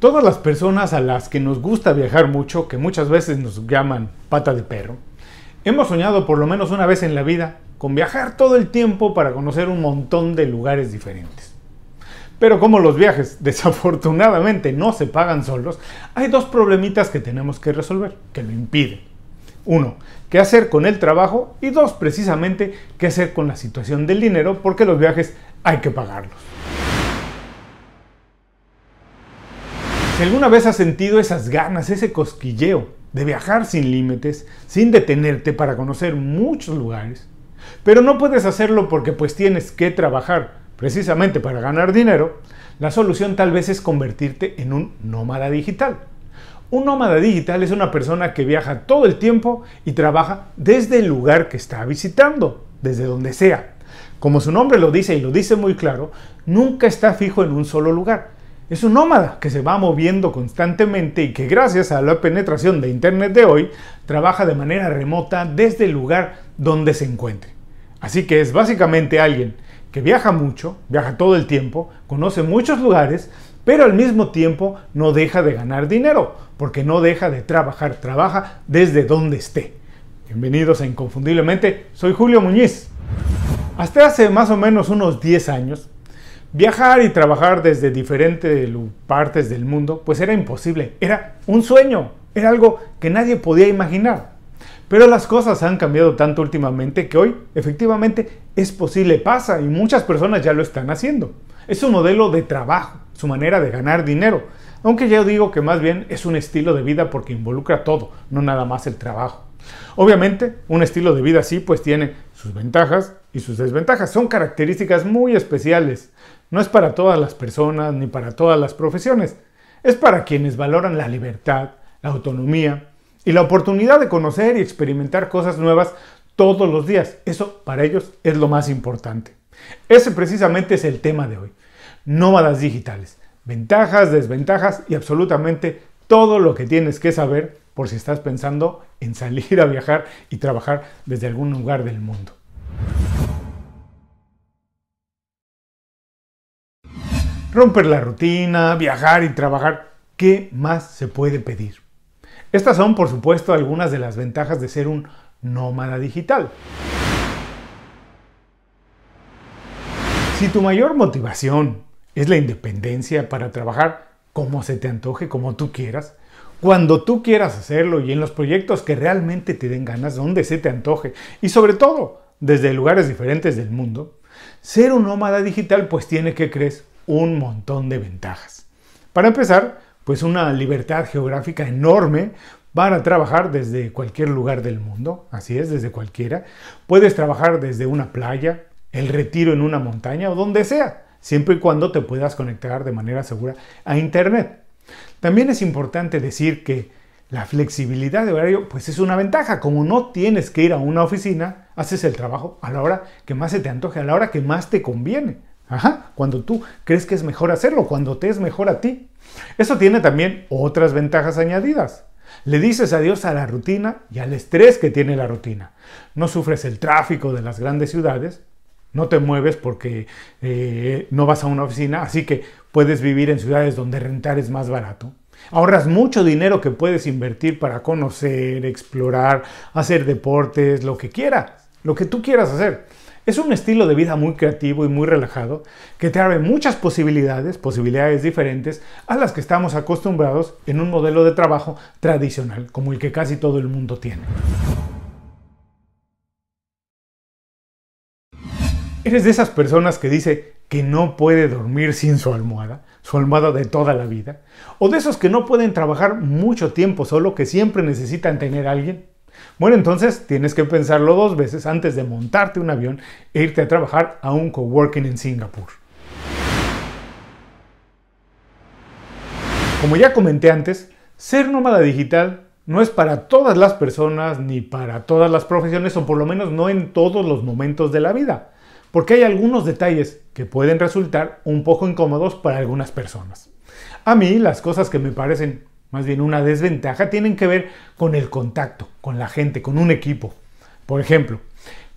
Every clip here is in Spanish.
Todas las personas a las que nos gusta viajar mucho, que muchas veces nos llaman pata de perro, hemos soñado por lo menos una vez en la vida con viajar todo el tiempo para conocer un montón de lugares diferentes. Pero como los viajes desafortunadamente no se pagan solos, hay dos problemitas que tenemos que resolver, que lo impiden. Uno, qué hacer con el trabajo y dos, precisamente, qué hacer con la situación del dinero, porque los viajes hay que pagarlos. Si alguna vez has sentido esas ganas, ese cosquilleo de viajar sin límites, sin detenerte para conocer muchos lugares, pero no puedes hacerlo porque pues tienes que trabajar precisamente para ganar dinero, la solución tal vez es convertirte en un nómada digital. Un nómada digital es una persona que viaja todo el tiempo y trabaja desde el lugar que está visitando, desde donde sea. Como su nombre lo dice y lo dice muy claro, nunca está fijo en un solo lugar es un nómada que se va moviendo constantemente y que gracias a la penetración de Internet de hoy trabaja de manera remota desde el lugar donde se encuentre. Así que es básicamente alguien que viaja mucho, viaja todo el tiempo, conoce muchos lugares, pero al mismo tiempo no deja de ganar dinero, porque no deja de trabajar, trabaja desde donde esté. Bienvenidos a Inconfundiblemente, soy Julio Muñiz. Hasta hace más o menos unos 10 años, Viajar y trabajar desde diferentes partes del mundo, pues era imposible, era un sueño, era algo que nadie podía imaginar. Pero las cosas han cambiado tanto últimamente que hoy efectivamente es posible, pasa y muchas personas ya lo están haciendo. Es un modelo de trabajo, su manera de ganar dinero. Aunque yo digo que más bien es un estilo de vida porque involucra todo, no nada más el trabajo. Obviamente, un estilo de vida así pues tiene sus ventajas y sus desventajas. Son características muy especiales. No es para todas las personas ni para todas las profesiones. Es para quienes valoran la libertad, la autonomía y la oportunidad de conocer y experimentar cosas nuevas todos los días. Eso para ellos es lo más importante. Ese precisamente es el tema de hoy. Nómadas digitales. Ventajas, desventajas y absolutamente todo lo que tienes que saber por si estás pensando en salir a viajar y trabajar desde algún lugar del mundo. romper la rutina, viajar y trabajar. ¿Qué más se puede pedir? Estas son, por supuesto, algunas de las ventajas de ser un nómada digital. Si tu mayor motivación es la independencia para trabajar como se te antoje, como tú quieras, cuando tú quieras hacerlo y en los proyectos que realmente te den ganas, donde se te antoje y sobre todo desde lugares diferentes del mundo, ser un nómada digital pues tiene que crecer un montón de ventajas. Para empezar, pues una libertad geográfica enorme para trabajar desde cualquier lugar del mundo, así es, desde cualquiera. Puedes trabajar desde una playa, el retiro en una montaña o donde sea, siempre y cuando te puedas conectar de manera segura a Internet. También es importante decir que la flexibilidad de horario pues es una ventaja, como no tienes que ir a una oficina, haces el trabajo a la hora que más se te antoje, a la hora que más te conviene. Ajá, cuando tú crees que es mejor hacerlo, cuando te es mejor a ti. Eso tiene también otras ventajas añadidas. Le dices adiós a la rutina y al estrés que tiene la rutina. No sufres el tráfico de las grandes ciudades, no te mueves porque eh, no vas a una oficina, así que puedes vivir en ciudades donde rentar es más barato. Ahorras mucho dinero que puedes invertir para conocer, explorar, hacer deportes, lo que quieras, lo que tú quieras hacer. Es un estilo de vida muy creativo y muy relajado que te abre muchas posibilidades, posibilidades diferentes a las que estamos acostumbrados en un modelo de trabajo tradicional, como el que casi todo el mundo tiene. ¿Eres de esas personas que dice que no puede dormir sin su almohada, su almohada de toda la vida? ¿O de esos que no pueden trabajar mucho tiempo solo, que siempre necesitan tener a alguien? Bueno, entonces tienes que pensarlo dos veces antes de montarte un avión e irte a trabajar a un coworking en Singapur. Como ya comenté antes, ser nómada digital no es para todas las personas ni para todas las profesiones o por lo menos no en todos los momentos de la vida, porque hay algunos detalles que pueden resultar un poco incómodos para algunas personas. A mí las cosas que me parecen más bien una desventaja, tienen que ver con el contacto, con la gente, con un equipo. Por ejemplo,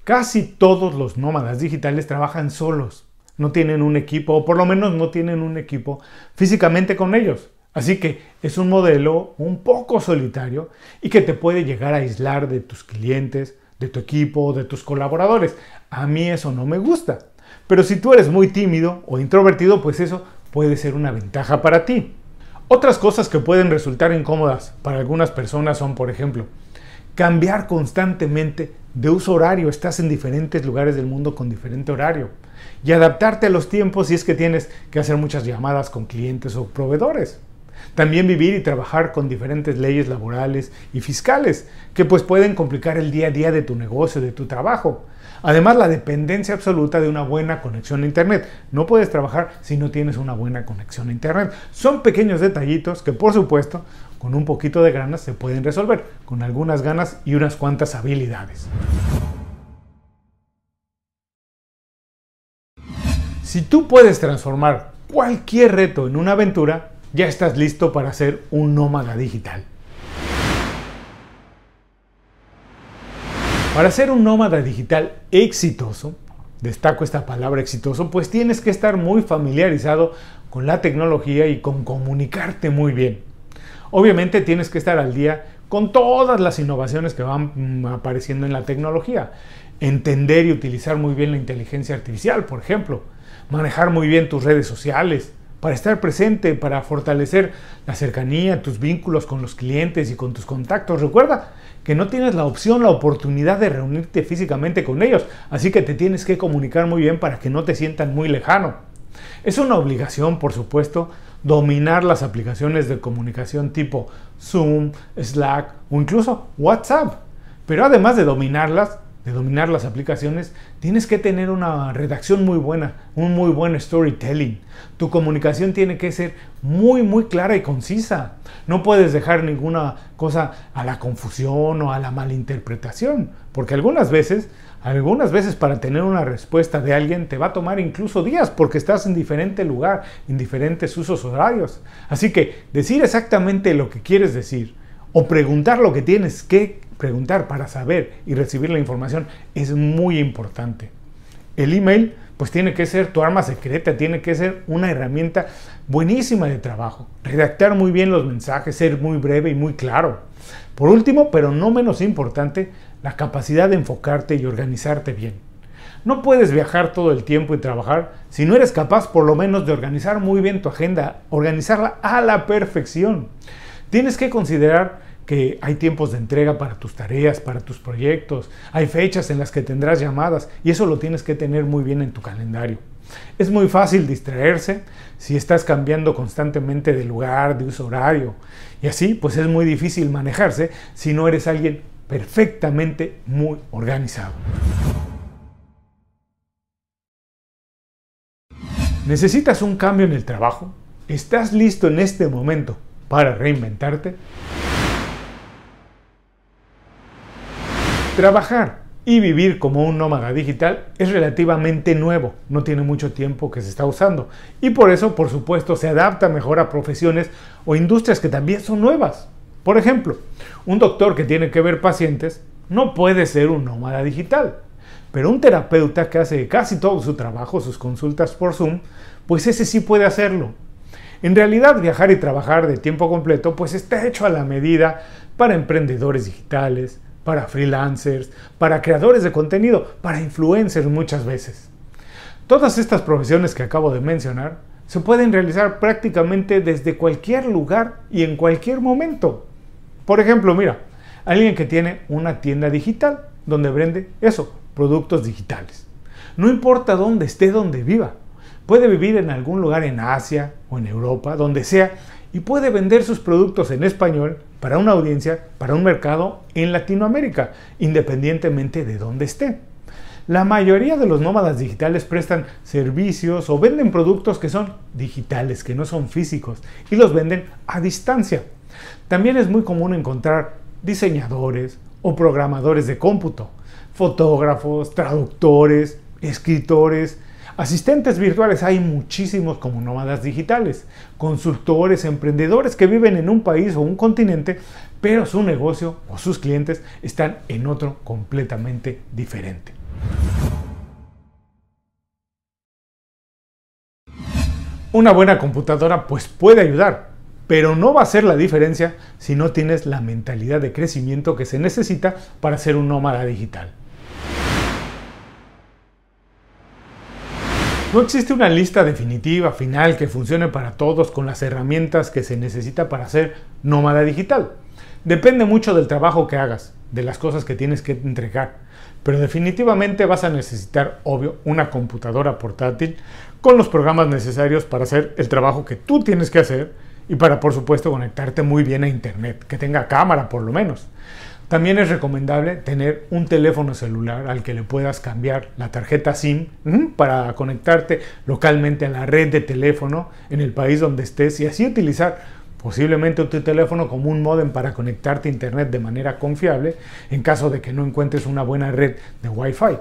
casi todos los nómadas digitales trabajan solos, no tienen un equipo, o por lo menos no tienen un equipo físicamente con ellos. Así que es un modelo un poco solitario y que te puede llegar a aislar de tus clientes, de tu equipo, de tus colaboradores. A mí eso no me gusta. Pero si tú eres muy tímido o introvertido, pues eso puede ser una ventaja para ti. Otras cosas que pueden resultar incómodas para algunas personas son, por ejemplo, cambiar constantemente de uso horario. Estás en diferentes lugares del mundo con diferente horario. Y adaptarte a los tiempos si es que tienes que hacer muchas llamadas con clientes o proveedores. También vivir y trabajar con diferentes leyes laborales y fiscales que pues pueden complicar el día a día de tu negocio, de tu trabajo. Además, la dependencia absoluta de una buena conexión a Internet. No puedes trabajar si no tienes una buena conexión a Internet. Son pequeños detallitos que, por supuesto, con un poquito de ganas se pueden resolver, con algunas ganas y unas cuantas habilidades. Si tú puedes transformar cualquier reto en una aventura, ya estás listo para ser un nómada digital. Para ser un nómada digital exitoso, destaco esta palabra exitoso, pues tienes que estar muy familiarizado con la tecnología y con comunicarte muy bien. Obviamente tienes que estar al día con todas las innovaciones que van mm, apareciendo en la tecnología. Entender y utilizar muy bien la inteligencia artificial, por ejemplo. Manejar muy bien tus redes sociales para estar presente, para fortalecer la cercanía, tus vínculos con los clientes y con tus contactos. Recuerda que no tienes la opción, la oportunidad de reunirte físicamente con ellos, así que te tienes que comunicar muy bien para que no te sientan muy lejano. Es una obligación, por supuesto, dominar las aplicaciones de comunicación tipo Zoom, Slack o incluso WhatsApp. Pero además de dominarlas, de dominar las aplicaciones, tienes que tener una redacción muy buena, un muy buen storytelling. Tu comunicación tiene que ser muy, muy clara y concisa. No puedes dejar ninguna cosa a la confusión o a la malinterpretación, porque algunas veces, algunas veces para tener una respuesta de alguien te va a tomar incluso días porque estás en diferente lugar, en diferentes usos horarios. Así que decir exactamente lo que quieres decir o preguntar lo que tienes que preguntar para saber y recibir la información es muy importante. El email pues tiene que ser tu arma secreta, tiene que ser una herramienta buenísima de trabajo. Redactar muy bien los mensajes, ser muy breve y muy claro. Por último, pero no menos importante, la capacidad de enfocarte y organizarte bien. No puedes viajar todo el tiempo y trabajar si no eres capaz por lo menos de organizar muy bien tu agenda, organizarla a la perfección. Tienes que considerar que hay tiempos de entrega para tus tareas, para tus proyectos, hay fechas en las que tendrás llamadas y eso lo tienes que tener muy bien en tu calendario. Es muy fácil distraerse si estás cambiando constantemente de lugar, de uso horario y así pues es muy difícil manejarse si no eres alguien perfectamente muy organizado. ¿Necesitas un cambio en el trabajo? ¿Estás listo en este momento para reinventarte? Trabajar y vivir como un nómada digital es relativamente nuevo, no tiene mucho tiempo que se está usando y por eso, por supuesto, se adapta mejor a profesiones o industrias que también son nuevas. Por ejemplo, un doctor que tiene que ver pacientes no puede ser un nómada digital, pero un terapeuta que hace casi todo su trabajo, sus consultas por Zoom, pues ese sí puede hacerlo en realidad, viajar y trabajar de tiempo completo pues está hecho a la medida para emprendedores digitales, para freelancers, para creadores de contenido, para influencers muchas veces. Todas estas profesiones que acabo de mencionar se pueden realizar prácticamente desde cualquier lugar y en cualquier momento. Por ejemplo, mira, alguien que tiene una tienda digital donde vende eso, productos digitales. No importa dónde esté, dónde viva. Puede vivir en algún lugar en Asia o en Europa, donde sea, y puede vender sus productos en español para una audiencia, para un mercado en Latinoamérica, independientemente de dónde esté. La mayoría de los nómadas digitales prestan servicios o venden productos que son digitales, que no son físicos, y los venden a distancia. También es muy común encontrar diseñadores o programadores de cómputo, fotógrafos, traductores, escritores, Asistentes virtuales hay muchísimos como nómadas digitales, consultores, emprendedores que viven en un país o un continente, pero su negocio o sus clientes están en otro completamente diferente. Una buena computadora pues puede ayudar, pero no va a ser la diferencia si no tienes la mentalidad de crecimiento que se necesita para ser un nómada digital. No existe una lista definitiva, final, que funcione para todos con las herramientas que se necesita para ser nómada digital. Depende mucho del trabajo que hagas, de las cosas que tienes que entregar, pero definitivamente vas a necesitar, obvio, una computadora portátil con los programas necesarios para hacer el trabajo que tú tienes que hacer y para, por supuesto, conectarte muy bien a Internet, que tenga cámara por lo menos. También es recomendable tener un teléfono celular al que le puedas cambiar la tarjeta SIM para conectarte localmente a la red de teléfono en el país donde estés y así utilizar posiblemente tu teléfono como un modem para conectarte a internet de manera confiable en caso de que no encuentres una buena red de Wi-Fi.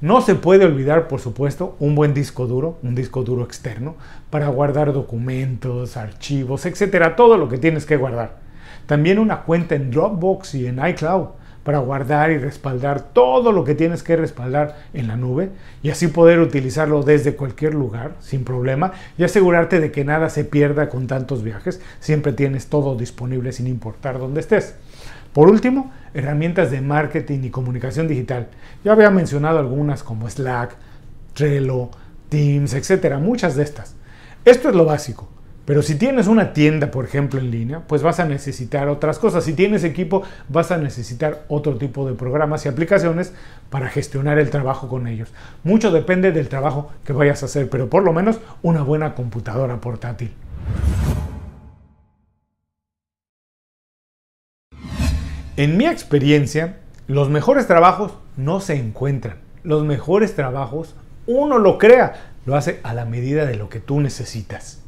No se puede olvidar, por supuesto, un buen disco duro, un disco duro externo, para guardar documentos, archivos, etcétera, todo lo que tienes que guardar. También una cuenta en Dropbox y en iCloud para guardar y respaldar todo lo que tienes que respaldar en la nube y así poder utilizarlo desde cualquier lugar sin problema y asegurarte de que nada se pierda con tantos viajes. Siempre tienes todo disponible sin importar dónde estés. Por último, herramientas de marketing y comunicación digital. Ya había mencionado algunas como Slack, Trello, Teams, etcétera, muchas de estas. Esto es lo básico. Pero si tienes una tienda, por ejemplo, en línea, pues vas a necesitar otras cosas. Si tienes equipo, vas a necesitar otro tipo de programas y aplicaciones para gestionar el trabajo con ellos. Mucho depende del trabajo que vayas a hacer, pero por lo menos una buena computadora portátil. En mi experiencia, los mejores trabajos no se encuentran. Los mejores trabajos uno lo crea, lo hace a la medida de lo que tú necesitas.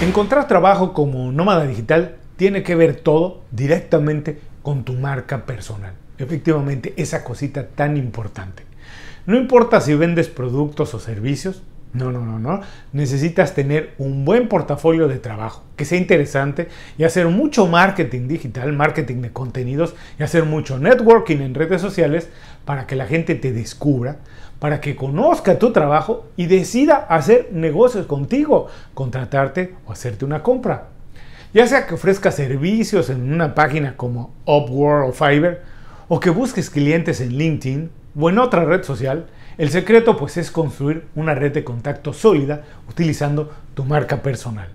Encontrar trabajo como nómada digital tiene que ver todo directamente con tu marca personal. Efectivamente, esa cosita tan importante. No importa si vendes productos o servicios, no, no, no, no. Necesitas tener un buen portafolio de trabajo que sea interesante y hacer mucho marketing digital, marketing de contenidos y hacer mucho networking en redes sociales para que la gente te descubra, para que conozca tu trabajo y decida hacer negocios contigo, contratarte o hacerte una compra. Ya sea que ofrezcas servicios en una página como Upwork o Fiverr, o que busques clientes en LinkedIn o en otra red social, el secreto pues es construir una red de contacto sólida utilizando tu marca personal.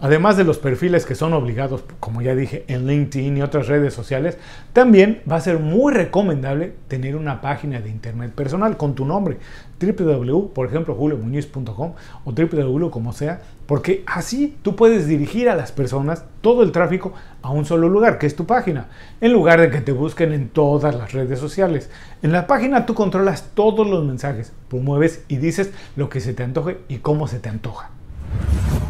Además de los perfiles que son obligados, como ya dije, en LinkedIn y otras redes sociales, también va a ser muy recomendable tener una página de internet personal con tu nombre, www, por ejemplo, o www como sea, porque así tú puedes dirigir a las personas todo el tráfico a un solo lugar, que es tu página, en lugar de que te busquen en todas las redes sociales. En la página tú controlas todos los mensajes, promueves y dices lo que se te antoje y cómo se te antoja.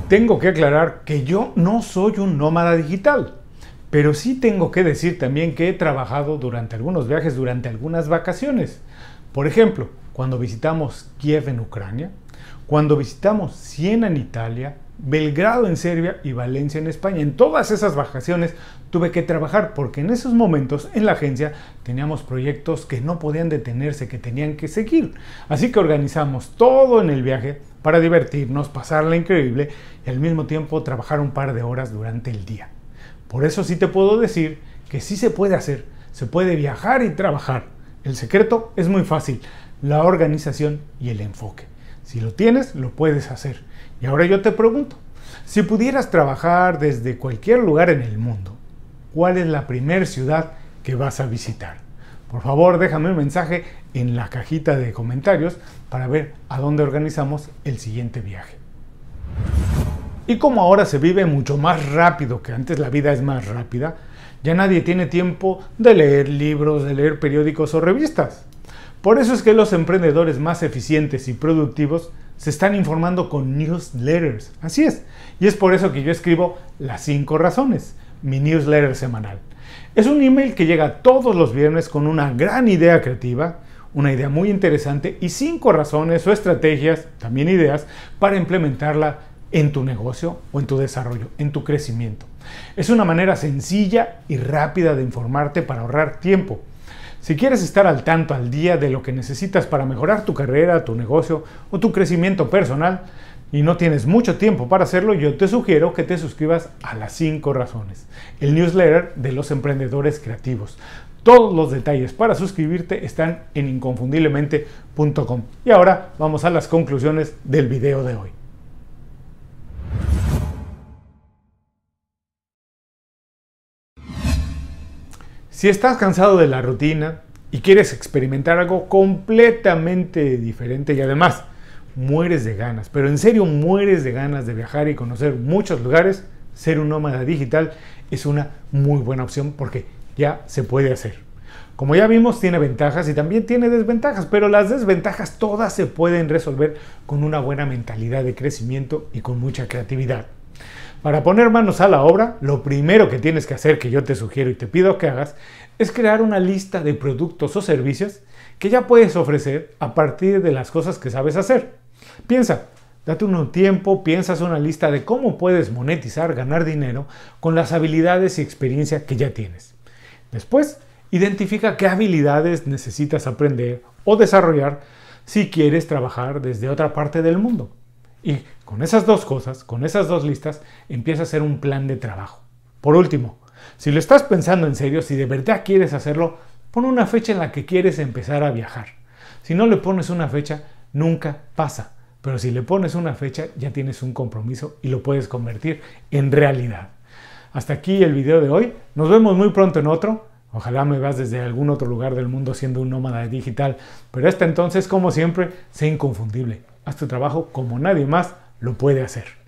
Tengo que aclarar que yo no soy un nómada digital, pero sí tengo que decir también que he trabajado durante algunos viajes, durante algunas vacaciones. Por ejemplo, cuando visitamos Kiev en Ucrania, cuando visitamos Siena en Italia, Belgrado en Serbia y Valencia en España. En todas esas vacaciones tuve que trabajar porque en esos momentos en la agencia teníamos proyectos que no podían detenerse, que tenían que seguir. Así que organizamos todo en el viaje para divertirnos, pasarla increíble y al mismo tiempo trabajar un par de horas durante el día. Por eso sí te puedo decir que sí se puede hacer, se puede viajar y trabajar. El secreto es muy fácil, la organización y el enfoque. Si lo tienes, lo puedes hacer. Y ahora yo te pregunto, si pudieras trabajar desde cualquier lugar en el mundo, ¿cuál es la primer ciudad que vas a visitar? Por favor, déjame un mensaje en la cajita de comentarios para ver a dónde organizamos el siguiente viaje. Y como ahora se vive mucho más rápido que antes, la vida es más rápida, ya nadie tiene tiempo de leer libros, de leer periódicos o revistas. Por eso es que los emprendedores más eficientes y productivos se están informando con newsletters. Así es. Y es por eso que yo escribo Las 5 Razones, mi newsletter semanal. Es un email que llega todos los viernes con una gran idea creativa, una idea muy interesante y cinco razones o estrategias, también ideas, para implementarla en tu negocio o en tu desarrollo, en tu crecimiento. Es una manera sencilla y rápida de informarte para ahorrar tiempo si quieres estar al tanto al día de lo que necesitas para mejorar tu carrera, tu negocio o tu crecimiento personal y no tienes mucho tiempo para hacerlo, yo te sugiero que te suscribas a las 5 razones, el newsletter de los emprendedores creativos. Todos los detalles para suscribirte están en inconfundiblemente.com. Y ahora vamos a las conclusiones del video de hoy. Si estás cansado de la rutina y quieres experimentar algo completamente diferente y además mueres de ganas, pero en serio mueres de ganas de viajar y conocer muchos lugares, ser un nómada digital es una muy buena opción porque ya se puede hacer. Como ya vimos, tiene ventajas y también tiene desventajas, pero las desventajas todas se pueden resolver con una buena mentalidad de crecimiento y con mucha creatividad. Para poner manos a la obra, lo primero que tienes que hacer, que yo te sugiero y te pido que hagas, es crear una lista de productos o servicios que ya puedes ofrecer a partir de las cosas que sabes hacer. Piensa, date un tiempo, piensas una lista de cómo puedes monetizar, ganar dinero con las habilidades y experiencia que ya tienes. Después, identifica qué habilidades necesitas aprender o desarrollar si quieres trabajar desde otra parte del mundo. Con esas dos cosas, con esas dos listas, empieza a hacer un plan de trabajo. Por último, si lo estás pensando en serio, si de verdad quieres hacerlo, pon una fecha en la que quieres empezar a viajar. Si no le pones una fecha, nunca pasa. Pero si le pones una fecha, ya tienes un compromiso y lo puedes convertir en realidad. Hasta aquí el video de hoy. Nos vemos muy pronto en otro. Ojalá me vas desde algún otro lugar del mundo siendo un nómada digital. Pero hasta entonces, como siempre, sé inconfundible. Haz tu trabajo como nadie más lo puede hacer.